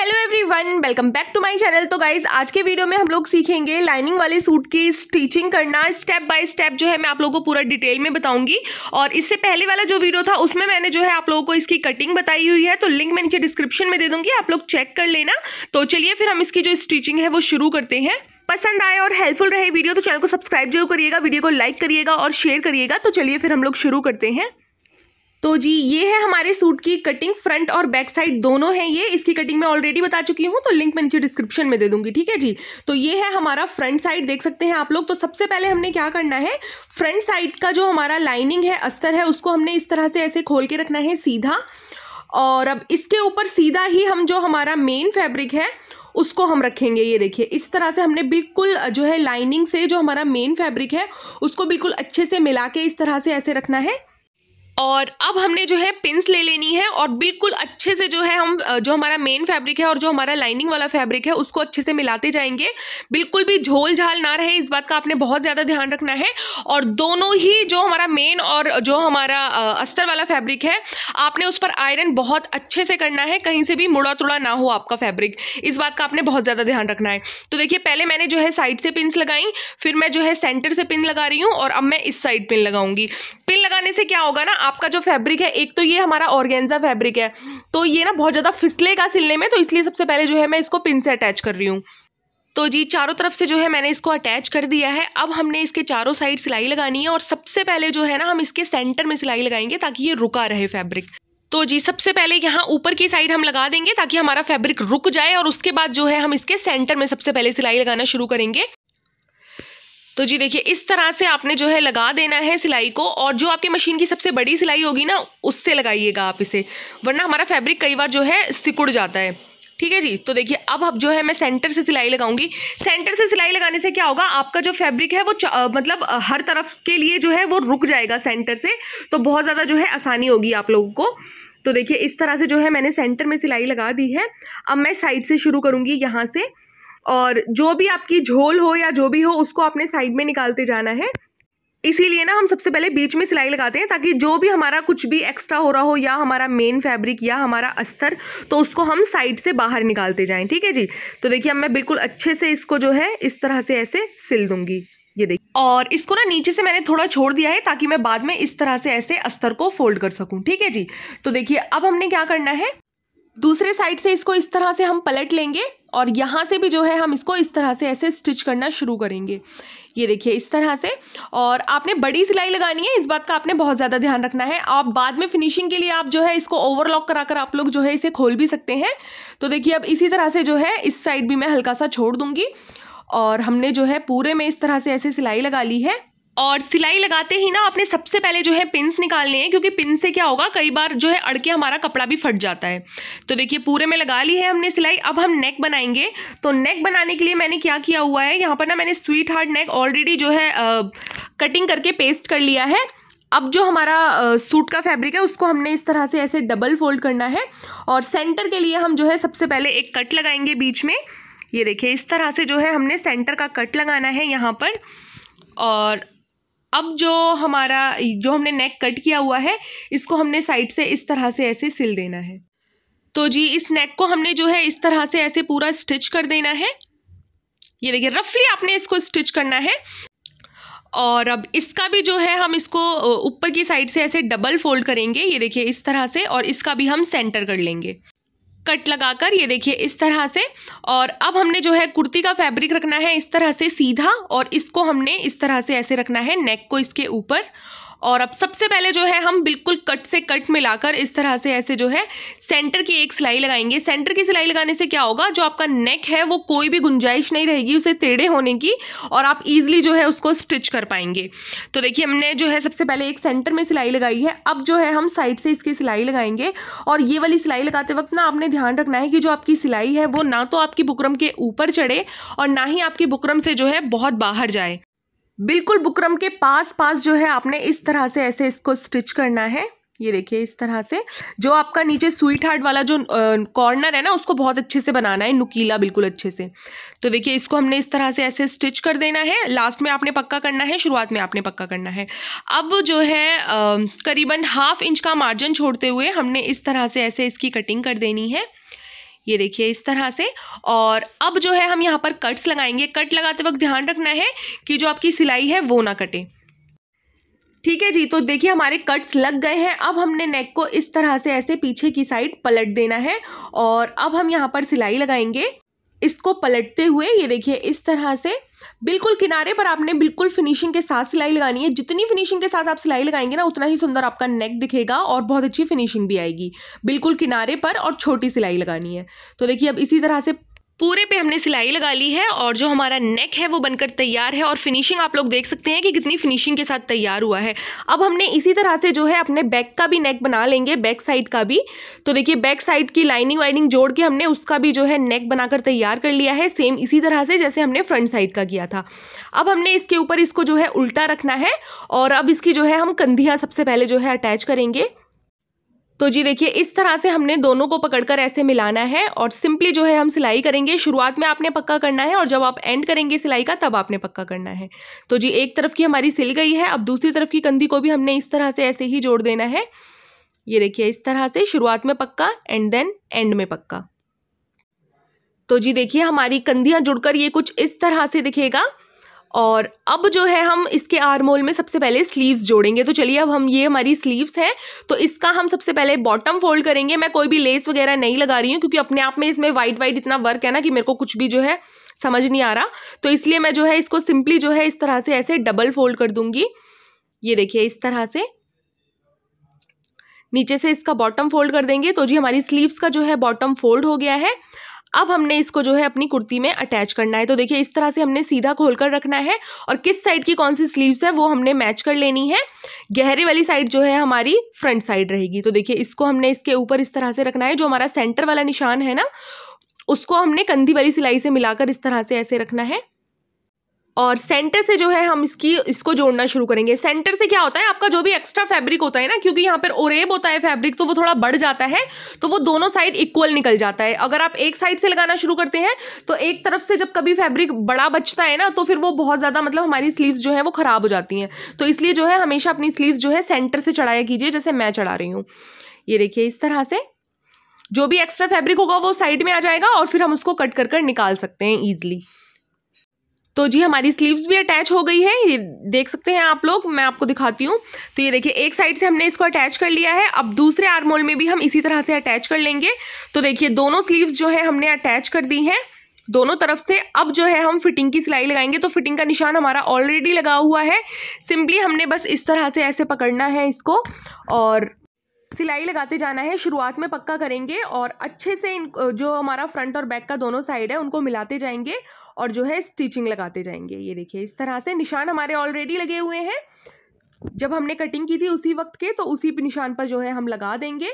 hello everyone welcome back to my channel तो guys आज के वीडियो में हम लोग सीखेंगे लाइनिंग वाले सूट की स्टिचिंग करना स्टेप बाय स्टेप जो है मैं आप लोगों को पूरा डिटेल में बताऊंगी और इससे पहले वाला जो वीडियो था उसमें मैंने जो है आप लोगों को इसकी कटिंग बताई हुई है तो लिंक मैं नीचे डिस्क्रिप्शन में दे दूंगी आप लोग चेक कर लेना तो चलिए फिर हम इसकी जो स्टिचिंग है वो शुरू करते हैं पसंद आए और हेल्पफुल रहे वीडियो तो चैनल को सब्सक्राइब जरूर करिएगा वीडियो को लाइक करिएगा और शेयर करिएगा तो चलिए फिर हम लोग शुरू करते हैं तो जी ये है हमारे सूट की कटिंग फ्रंट और बैक साइड दोनों है ये इसकी कटिंग मैं ऑलरेडी बता चुकी हूँ तो लिंक मैं नीचे डिस्क्रिप्शन में दे दूंगी ठीक है जी तो ये है हमारा फ्रंट साइड देख सकते हैं आप लोग तो सबसे पहले हमने क्या करना है फ्रंट साइड का जो हमारा लाइनिंग है अस्तर है उसको हमने इस तरह से ऐसे खोल के रखना है सीधा और अब इसके ऊपर सीधा ही हम जो हमारा मेन फैब्रिक है उसको हम रखेंगे ये देखिए इस तरह से हमने बिल्कुल जो है लाइनिंग से जो हमारा मेन फैब्रिक है उसको बिल्कुल अच्छे से मिला के इस तरह से ऐसे रखना है और अब हमने जो है पिंस ले लेनी है और बिल्कुल अच्छे से जो है हम जो हमारा मेन फैब्रिक है और जो हमारा लाइनिंग वाला फैब्रिक है उसको अच्छे से मिलाते जाएंगे बिल्कुल भी झोल झाल ना रहे इस बात का आपने बहुत ज़्यादा ध्यान रखना है और दोनों ही जो हमारा मेन और जो हमारा अस्तर वाला फैब्रिक है आपने उस पर आयरन बहुत अच्छे से करना है कहीं से भी मुड़ा तुड़ा ना हो आपका फैब्रिक इस बात का आपने बहुत ज़्यादा ध्यान रखना है तो देखिए पहले मैंने जो है साइड से पिंस लगाई फिर मैं जो है सेंटर से पिन लगा रही हूँ और अब मैं इस साइड पिन लगाऊंगी पिन लगाने से क्या होगा ना आपका जो फैब्रिक है एक तो ये हमारा ऑर्गेन्जा फैब्रिक है तो ये ना बहुत ज़्यादा फिसलेगा सिलने में तो इसलिए सबसे पहले जो है मैं इसको पिन से अटैच कर रही हूँ तो जी चारों तरफ से जो है मैंने इसको अटैच कर दिया है अब हमने इसके चारों साइड सिलाई लगानी है और सबसे पहले जो है ना हम इसके सेंटर में सिलाई लगाएंगे ताकि ये रुका रहे फैब्रिक तो जी सबसे पहले यहाँ ऊपर की साइड हम लगा देंगे ताकि हमारा फैब्रिक रुक जाए और उसके बाद जो है हम इसके सेंटर में सबसे पहले सिलाई लगाना शुरू करेंगे तो जी देखिए इस तरह से आपने जो है लगा देना है सिलाई को और जो आपकी मशीन की सबसे बड़ी सिलाई होगी ना उससे लगाइएगा आप इसे वरना हमारा फैब्रिक कई बार जो है सिकुड़ जाता है ठीक है जी तो देखिए अब अब जो है मैं सेंटर से सिलाई लगाऊंगी सेंटर से सिलाई लगाने से क्या होगा आपका जो फैब्रिक है वो आ, मतलब हर तरफ के लिए जो है वो रुक जाएगा सेंटर से तो बहुत ज़्यादा जो है आसानी होगी आप लोगों को तो देखिए इस तरह से जो है मैंने सेंटर में सिलाई लगा दी है अब मैं साइड से शुरू करूँगी यहाँ से और जो भी आपकी झोल हो या जो भी हो उसको आपने साइड में निकालते जाना है इसीलिए ना हम सबसे पहले बीच में सिलाई लगाते हैं ताकि जो भी हमारा कुछ भी एक्स्ट्रा हो रहा हो या हमारा मेन फैब्रिक या हमारा अस्तर तो उसको हम साइड से बाहर निकालते जाएं ठीक है जी तो देखिए अब मैं बिल्कुल अच्छे से इसको जो है इस तरह से ऐसे सिल दूंगी ये देखिए और इसको ना नीचे से मैंने थोड़ा छोड़ दिया है ताकि मैं बाद में इस तरह से ऐसे अस्तर को फोल्ड कर सकूँ ठीक है जी तो देखिए अब हमने क्या करना है दूसरे साइड से इसको इस तरह से हम पलट लेंगे और यहाँ से भी जो है हम इसको इस तरह से ऐसे स्टिच करना शुरू करेंगे ये देखिए इस तरह से और आपने बड़ी सिलाई लगानी है इस बात का आपने बहुत ज़्यादा ध्यान रखना है आप बाद में फिनिशिंग के लिए आप जो है इसको ओवरलॉक करा कर आप लोग जो है इसे खोल भी सकते हैं तो देखिए अब इसी तरह से जो है इस साइड भी मैं हल्का सा छोड़ दूँगी और हमने जो है पूरे में इस तरह से ऐसे सिलाई लगा ली है और सिलाई लगाते ही ना आपने सबसे पहले जो है पिंस निकालने हैं क्योंकि पिन से क्या होगा कई बार जो है अड़के हमारा कपड़ा भी फट जाता है तो देखिए पूरे में लगा ली है हमने सिलाई अब हम नेक बनाएंगे तो नेक बनाने के लिए मैंने क्या किया हुआ है यहाँ पर ना मैंने स्वीट हार्ट नेक ऑलरेडी जो है आ, कटिंग करके पेस्ट कर लिया है अब जो हमारा सूट का फैब्रिक है उसको हमने इस तरह से ऐसे डबल फोल्ड करना है और सेंटर के लिए हम जो है सबसे पहले एक कट लगाएंगे बीच में ये देखिए इस तरह से जो है हमने सेंटर का कट लगाना है यहाँ पर और अब जो हमारा जो हमने नेक कट किया हुआ है इसको हमने साइड से इस तरह से ऐसे सिल देना है तो जी इस नेक को हमने जो है इस तरह से ऐसे पूरा स्टिच कर देना है ये देखिए रफली आपने इसको स्टिच करना है और अब इसका भी जो है हम इसको ऊपर की साइड से ऐसे डबल फोल्ड करेंगे ये देखिए इस तरह से और इसका भी हम सेंटर कर लेंगे कट लगाकर ये देखिए इस तरह से और अब हमने जो है कुर्ती का फैब्रिक रखना है इस तरह से सीधा और इसको हमने इस तरह से ऐसे रखना है नेक को इसके ऊपर और अब सबसे पहले जो है हम बिल्कुल कट से कट मिलाकर इस तरह से ऐसे जो है सेंटर की एक सिलाई लगाएंगे सेंटर की सिलाई लगाने से क्या होगा जो आपका नेक है वो कोई भी गुंजाइश नहीं रहेगी उसे टेढ़े होने की और आप ईजिली जो है उसको स्टिच कर पाएंगे तो देखिए हमने जो है सबसे पहले एक सेंटर में सिलाई लगाई है अब जो है हम साइड से इसकी सिलाई लगाएंगे और ये वाली सिलाई लगाते वक्त ना आपने ध्यान रखना है कि जो आपकी सिलाई है वो ना तो आपकी बुकरम के ऊपर चढ़े और ना ही आपकी बुकरम से जो है बहुत बाहर जाए बिल्कुल बुकरम के पास पास जो है आपने इस तरह से ऐसे इसको स्टिच करना है ये देखिए इस तरह से जो आपका नीचे स्वीट हार्ट वाला जो कॉर्नर है ना उसको बहुत अच्छे से बनाना है नुकीला बिल्कुल अच्छे से तो देखिए इसको हमने इस तरह से ऐसे स्टिच कर देना है लास्ट में आपने पक्का करना है शुरुआत में आपने पक्का करना है अब जो है करीबन हाफ इंच का मार्जिन छोड़ते हुए हमने इस तरह से ऐसे इसकी कटिंग कर देनी है ये देखिए इस तरह से और अब जो है हम यहाँ पर कट्स लगाएंगे कट लगाते वक्त ध्यान रखना है कि जो आपकी सिलाई है वो ना कटे ठीक है जी तो देखिए हमारे कट्स लग गए हैं अब हमने नेक को इस तरह से ऐसे पीछे की साइड पलट देना है और अब हम यहाँ पर सिलाई लगाएंगे इसको पलटते हुए ये देखिए इस तरह से बिल्कुल किनारे पर आपने बिल्कुल फिनिशिंग के साथ सिलाई लगानी है जितनी फिनिशिंग के साथ आप सिलाई लगाएंगे ना उतना ही सुंदर आपका नेक दिखेगा और बहुत अच्छी फिनिशिंग भी आएगी बिल्कुल किनारे पर और छोटी सिलाई लगानी है तो देखिए अब इसी तरह से पूरे पे हमने सिलाई लगा ली है और जो हमारा नेक है वो बनकर तैयार है और फिनिशिंग आप लोग देख सकते हैं कि कितनी फिनिशिंग के साथ तैयार हुआ है अब हमने इसी तरह से जो है अपने बैक का भी नेक बना लेंगे बैक साइड का भी तो देखिए बैक साइड की लाइनिंग वाइनिंग जोड़ के हमने उसका भी जो है नेक बनाकर तैयार कर लिया है सेम इसी तरह से जैसे हमने फ्रंट साइड का किया था अब हमने इसके ऊपर इसको जो है उल्टा रखना है और अब इसकी जो है हम कंधियाँ सबसे पहले जो है अटैच करेंगे तो जी देखिए इस तरह से हमने दोनों को पकड़कर ऐसे मिलाना है और सिंपली जो है हम सिलाई करेंगे शुरुआत में आपने पक्का करना है और जब आप एंड करेंगे सिलाई का तब आपने पक्का करना है तो जी एक तरफ की हमारी सिल गई है अब दूसरी तरफ की कंधी को भी हमने इस तरह से ऐसे ही जोड़ देना है ये देखिए इस तरह से शुरुआत में पक्का एंड देन एंड में पक्का तो जी देखिए हमारी कंधियाँ जुड़कर ये कुछ इस तरह से दिखेगा और अब जो है हम इसके आरमोल में सबसे पहले स्लीव्स जोड़ेंगे तो चलिए अब हम ये हमारी स्लीव्स हैं तो इसका हम सबसे पहले बॉटम फोल्ड करेंगे मैं कोई भी लेस वगैरह नहीं लगा रही हूँ क्योंकि अपने आप में इसमें वाइट वाइट इतना वर्क है ना कि मेरे को कुछ भी जो है समझ नहीं आ रहा तो इसलिए मैं जो है इसको सिंपली जो है इस तरह से ऐसे डबल फोल्ड कर दूंगी ये देखिए इस तरह से नीचे से इसका बॉटम फोल्ड कर देंगे तो जी हमारी स्लीव्स का जो है बॉटम फोल्ड हो गया है अब हमने इसको जो है अपनी कुर्ती में अटैच करना है तो देखिए इस तरह से हमने सीधा खोल कर रखना है और किस साइड की कौन सी स्लीव्स है वो हमने मैच कर लेनी है गहरे वाली साइड जो है हमारी फ्रंट साइड रहेगी तो देखिए इसको हमने इसके ऊपर इस तरह से रखना है जो हमारा सेंटर वाला निशान है ना उसको हमने कंधी वाली सिलाई से मिलाकर इस तरह से ऐसे रखना है और सेंटर से जो है हम इसकी इसको जोड़ना शुरू करेंगे सेंटर से क्या होता है आपका जो भी एक्स्ट्रा फैब्रिक होता है ना क्योंकि यहाँ पर ओरेब होता है फैब्रिक तो वो थोड़ा बढ़ जाता है तो वो दोनों साइड इक्वल निकल जाता है अगर आप एक साइड से लगाना शुरू करते हैं तो एक तरफ से जब कभी फैब्रिक बड़ा बचता है ना तो फिर वो बहुत ज़्यादा मतलब हमारी स्लीव्स जो है वो ख़राब हो जाती हैं तो इसलिए जो है हमेशा अपनी स्लीव्स जो है सेंटर से चढ़ाया कीजिए जैसे मैं चढ़ा रही हूँ ये देखिए इस तरह से जो भी एक्स्ट्रा फैब्रिक होगा वो साइड में आ जाएगा और फिर हम उसको कट कर कर निकाल सकते हैं ईजिली तो जी हमारी स्लीव्स भी अटैच हो गई है ये देख सकते हैं आप लोग मैं आपको दिखाती हूँ तो ये देखिए एक साइड से हमने इसको अटैच कर लिया है अब दूसरे आर्मोल में भी हम इसी तरह से अटैच कर लेंगे तो देखिए दोनों स्लीव्स जो है हमने अटैच कर दी हैं दोनों तरफ से अब जो है हम फिटिंग की सिलाई लगाएंगे तो फिटिंग का निशान हमारा ऑलरेडी लगा हुआ है सिंपली हमने बस इस तरह से ऐसे पकड़ना है इसको और सिलाई लगाते जाना है शुरुआत में पक्का करेंगे और अच्छे से इन जो हमारा फ्रंट और बैक का दोनों साइड है उनको मिलाते जाएंगे और जो है स्टिचिंग लगाते जाएंगे ये देखिए इस तरह से निशान हमारे ऑलरेडी लगे हुए हैं जब हमने कटिंग की थी उसी वक्त के तो उसी निशान पर जो है हम लगा देंगे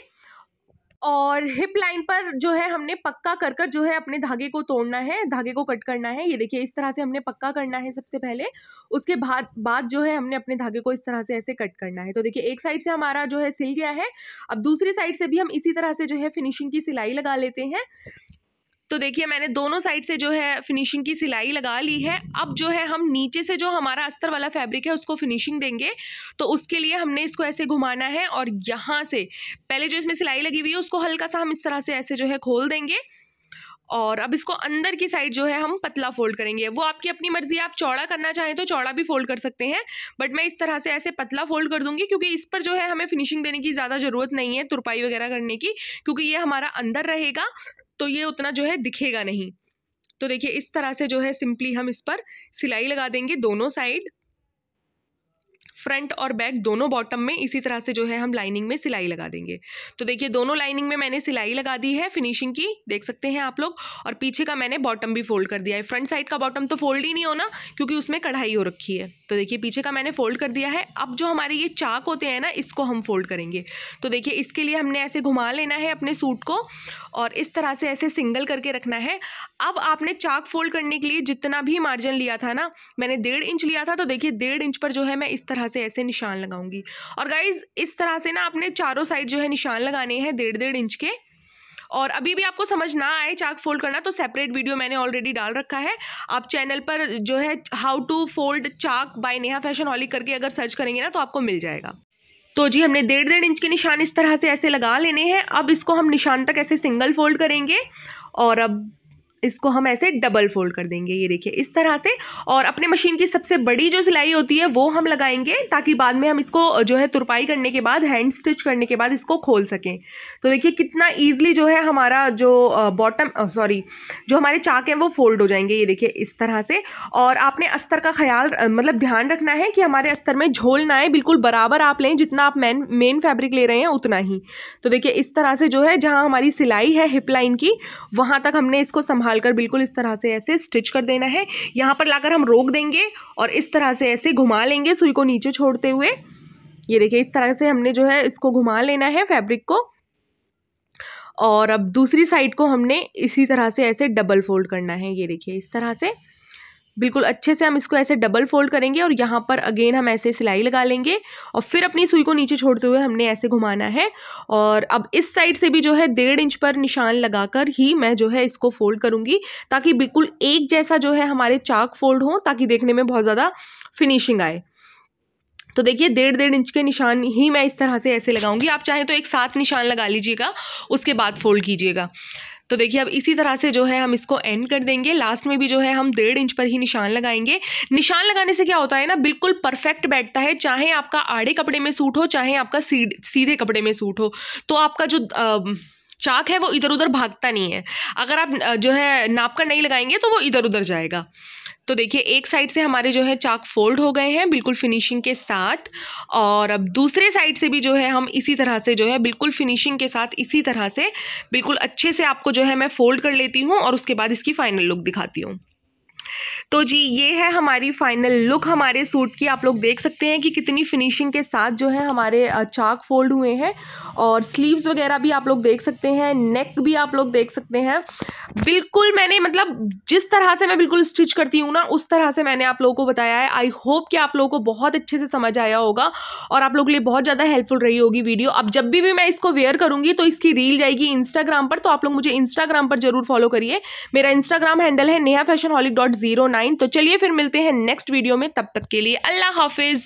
और हिप लाइन पर जो है हमने पक्का कर कर जो है अपने धागे को तोड़ना है धागे को कट करना है ये देखिए इस तरह से हमने पक्का करना है सबसे पहले उसके बाद बाद जो है हमने अपने धागे को इस तरह से ऐसे कट करना है तो देखिए एक साइड से हमारा जो है सिल गया है अब दूसरी साइड से भी हम इसी तरह से जो है फिनिशिंग की सिलाई लगा लेते हैं तो देखिए मैंने दोनों साइड से जो है फिनिशिंग की सिलाई लगा ली है अब जो है हम नीचे से जो हमारा अस्तर वाला फैब्रिक है उसको फिनिशिंग देंगे तो उसके लिए हमने इसको ऐसे घुमाना है और यहाँ से पहले जो इसमें सिलाई लगी हुई है उसको हल्का सा हम इस तरह से ऐसे जो है खोल देंगे और अब इसको अंदर की साइड जो है हम पतला फोल्ड करेंगे वो आपकी अपनी मर्ज़ी आप चौड़ा करना चाहें तो चौड़ा भी फोल्ड कर सकते हैं बट मैं इस तरह से ऐसे पतला फोल्ड कर दूंगी क्योंकि इस पर जो है हमें फिनिशिंग देने की ज़्यादा ज़रूरत नहीं है तुरपाई वगैरह करने की क्योंकि ये हमारा अंदर रहेगा तो ये उतना जो है दिखेगा नहीं तो देखिए इस तरह से जो है सिंपली हम इस पर सिलाई लगा देंगे दोनों साइड फ्रंट और बैक दोनों बॉटम में इसी तरह से जो है हम लाइनिंग में सिलाई लगा देंगे तो देखिए दोनों लाइनिंग में मैंने सिलाई लगा दी है फिनिशिंग की देख सकते हैं आप लोग और पीछे का मैंने बॉटम भी फोल्ड कर दिया है फ्रंट साइड का बॉटम तो फोल्ड ही नहीं होना क्योंकि उसमें कढ़ाई हो रखी है तो देखिए पीछे का मैंने फोल्ड कर दिया है अब जो हमारे ये चाक होते हैं ना इसको हम फोल्ड करेंगे तो देखिए इसके लिए हमने ऐसे घुमा लेना है अपने सूट को और इस तरह से ऐसे सिंगल करके रखना है अब आपने चाक फोल्ड करने के लिए जितना भी मार्जिन लिया था ना मैंने डेढ़ इंच लिया था तो देखिए डेढ़ इंच पर जो है मैं इस तरह यहाँ से ऐसे निशान लगाऊंगी और गाइज इस तरह से ना आपने चारों साइड जो है निशान लगाने हैं डेढ़ डेढ़ इंच के और अभी भी आपको समझ ना आए चाक फोल्ड करना तो सेपरेट वीडियो मैंने ऑलरेडी डाल रखा है आप चैनल पर जो है how to fold chalk by Neha fashion holic करके अगर सर्च करेंगे ना तो आपको मिल जाएगा तो जी हमने डेढ़ डेढ़ इंच के निशान इस तरह से ऐसे लगा लेने हैं अब इसको हम निशान तक ऐसे सिंगल फोल्ड करेंगे और अब इसको हम ऐसे डबल फोल्ड कर देंगे ये देखिए इस तरह से और अपने मशीन की सबसे बड़ी जो सिलाई होती है वो हम लगाएंगे ताकि बाद में हम इसको जो है तुरपाई करने के बाद हैंड स्टिच करने के बाद इसको खोल सकें तो देखिए कितना ईजिली जो है हमारा जो बॉटम सॉरी जो हमारे चाक हैं वो फोल्ड हो जाएंगे ये देखिए इस तरह से और आपने अस्तर का ख्याल मतलब ध्यान रखना है कि हमारे अस्तर में झोल ना आए बिल्कुल बराबर आप लें जितना आप मेन मेन फैब्रिक ले रहे हैं उतना ही तो देखिए इस तरह से जो है जहाँ हमारी सिलाई है हिप लाइन की वहाँ तक हमने इसको संभाल निकालकर बिल्कुल इस तरह से ऐसे स्टिच कर देना है यहाँ पर लाकर हम रोक देंगे और इस तरह से ऐसे घुमा लेंगे सुई को नीचे छोड़ते हुए ये देखिए इस तरह से हमने जो है इसको घुमा लेना है फैब्रिक को और अब दूसरी साइड को हमने इसी तरह से ऐसे डबल फोल्ड करना है ये देखिए इस तरह से बिल्कुल अच्छे से हम इसको ऐसे डबल फोल्ड करेंगे और यहाँ पर अगेन हम ऐसे सिलाई लगा लेंगे और फिर अपनी सुई को नीचे छोड़ते हुए हमने ऐसे घुमाना है और अब इस साइड से भी जो है डेढ़ इंच पर निशान लगाकर ही मैं जो है इसको फोल्ड करूँगी ताकि बिल्कुल एक जैसा जो है हमारे चाक फोल्ड हों ताकि देखने में बहुत ज़्यादा फिनिशिंग आए तो देखिए डेढ़ डेढ़ इंच के निशान ही मैं इस तरह से ऐसे लगाऊंगी आप चाहें तो एक साथ निशान लगा लीजिएगा उसके बाद फोल्ड कीजिएगा तो देखिए अब इसी तरह से जो है हम इसको एंड कर देंगे लास्ट में भी जो है हम डेढ़ इंच पर ही निशान लगाएंगे निशान लगाने से क्या होता है ना बिल्कुल परफेक्ट बैठता है चाहे आपका आड़े कपड़े में सूट हो चाहे आपका सीधे कपड़े में सूट हो तो आपका जो चाक है वो इधर उधर भागता नहीं है अगर आप जो है नाप का नहीं लगाएंगे तो वो इधर उधर जाएगा तो देखिए एक साइड से हमारे जो है चाक फोल्ड हो गए हैं बिल्कुल फिनिशिंग के साथ और अब दूसरे साइड से भी जो है हम इसी तरह से जो है बिल्कुल फिनिशिंग के साथ इसी तरह से बिल्कुल अच्छे से आपको जो है मैं फ़ोल्ड कर लेती हूँ और उसके बाद इसकी फ़ाइनल लुक दिखाती हूँ तो जी ये है हमारी फाइनल लुक हमारे सूट की आप लोग देख सकते हैं कि कितनी फिनिशिंग के साथ जो है हमारे चाक फोल्ड हुए हैं और स्लीव्स वगैरह भी आप लोग देख सकते हैं नेक भी आप लोग देख सकते हैं बिल्कुल मैंने मतलब जिस तरह से मैं बिल्कुल स्टिच करती हूँ ना उस तरह से मैंने आप लोगों को बताया है आई होप कि आप लोगों को बहुत अच्छे से समझ आया होगा और आप लोगों के लिए बहुत ज़्यादा हेल्पफुल रही होगी वीडियो अब जब भी, भी मैं इसको वेयर करूँगी तो इसकी रील जाएगी इंस्टाग्राम पर तो आप लोग मुझे इंस्टाग्राम पर जरूर फॉलो करिए मेरा इंस्टाग्राम हैंडल है Neha fashion holic dot zero nine तो चलिए फिर मिलते हैं नेक्स्ट वीडियो में तब तक के लिए अल्लाह हाफिज